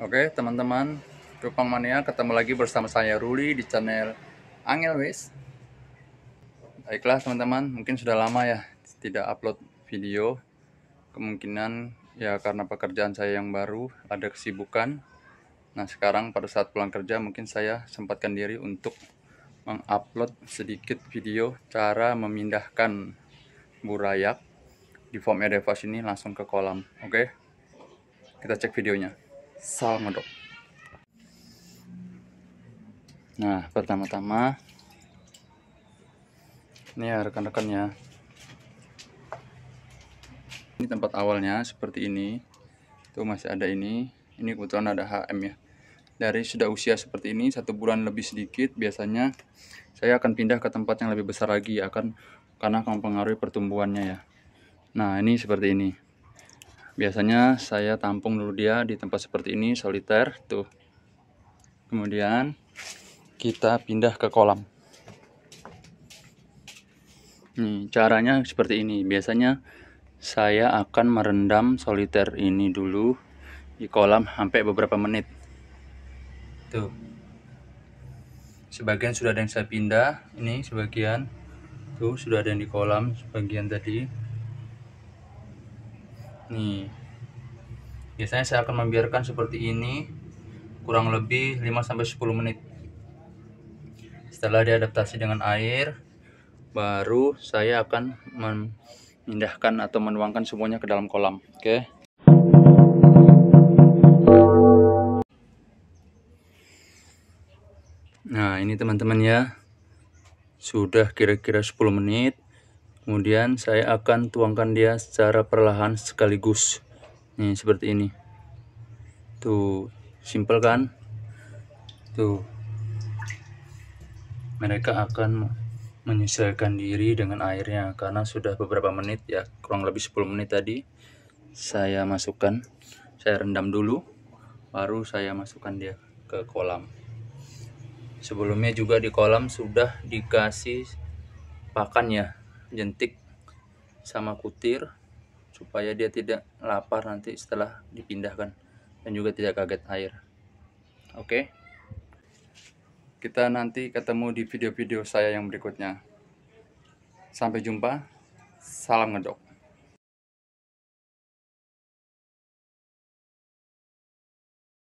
Oke teman-teman Rupang Mania ketemu lagi bersama saya Ruli di channel Angel Wis Baiklah teman-teman mungkin sudah lama ya tidak upload video Kemungkinan ya karena pekerjaan saya yang baru ada kesibukan Nah sekarang pada saat pulang kerja mungkin saya sempatkan diri untuk mengupload sedikit video cara memindahkan burayak di form edevas ini langsung ke kolam oke kita cek videonya salam ngedok nah pertama-tama ini ya rekan rekannya ini tempat awalnya seperti ini itu masih ada ini ini kebetulan ada HM ya dari sudah usia seperti ini satu bulan lebih sedikit biasanya saya akan pindah ke tempat yang lebih besar lagi akan ya karena akan mempengaruhi pertumbuhannya ya nah ini seperti ini biasanya saya tampung dulu dia di tempat seperti ini soliter tuh kemudian kita pindah ke kolam nih caranya seperti ini biasanya saya akan merendam soliter ini dulu di kolam sampai beberapa menit tuh sebagian sudah ada yang saya pindah ini sebagian tuh sudah ada yang di kolam sebagian tadi nih biasanya saya akan membiarkan seperti ini kurang lebih 5-10 menit setelah diadaptasi dengan air baru saya akan memindahkan atau menuangkan semuanya ke dalam kolam oke okay? Nah ini teman-teman ya Sudah kira-kira 10 menit kemudian saya akan tuangkan dia secara perlahan sekaligus nih seperti ini tuh simple kan tuh mereka akan menyesuaikan diri dengan airnya karena sudah beberapa menit ya kurang lebih 10 menit tadi saya masukkan saya rendam dulu baru saya masukkan dia ke kolam sebelumnya juga di kolam sudah dikasih pakan ya jentik sama kutir supaya dia tidak lapar nanti setelah dipindahkan dan juga tidak kaget air oke kita nanti ketemu di video-video saya yang berikutnya sampai jumpa salam ngedok